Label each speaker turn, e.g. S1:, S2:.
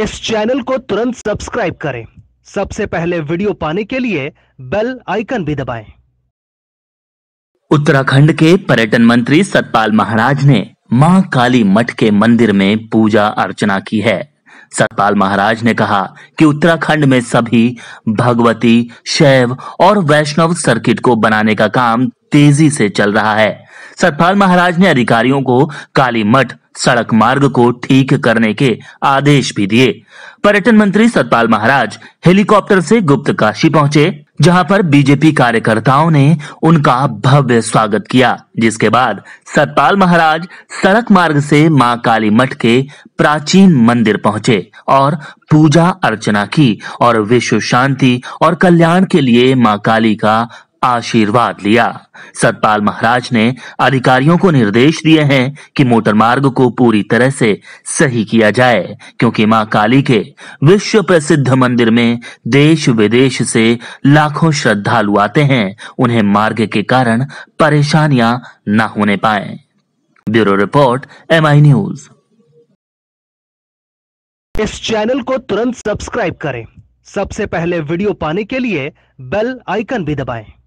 S1: इस चैनल को तुरंत सब्सक्राइब करें सबसे पहले वीडियो पाने के लिए बेल आइकन भी दबाएं।
S2: उत्तराखंड के पर्यटन मंत्री सतपाल महाराज ने मां काली मठ के मंदिर में पूजा अर्चना की है सतपाल महाराज ने कहा कि उत्तराखंड में सभी भगवती शैव और वैष्णव सर्किट को बनाने का काम तेजी से चल रहा है सतपाल महाराज ने अधिकारियों को काली मठ सड़क मार्ग को ठीक करने के आदेश भी दिए पर्यटन मंत्री सतपाल महाराज हेलीकॉप्टर से गुप्त काशी पहुंचे जहां पर बीजेपी कार्यकर्ताओं ने उनका भव्य स्वागत किया जिसके बाद सतपाल महाराज सड़क मार्ग से मां काली मठ के प्राचीन मंदिर पहुंचे और पूजा अर्चना की और विश्व शांति और कल्याण के लिए मां काली का आशीर्वाद लिया सतपाल महाराज ने अधिकारियों को निर्देश दिए हैं कि मोटर मार्ग को पूरी तरह से सही किया जाए क्योंकि मां काली के विश्व प्रसिद्ध मंदिर में देश विदेश से लाखों श्रद्धालु आते हैं उन्हें मार्ग के कारण परेशानियां न होने पाए bureau report M I news
S1: इस चैनल को तुरंत सब्सक्राइब करें सबसे पहले वीडियो पाने के लिए बेल आइकन भी दबाएं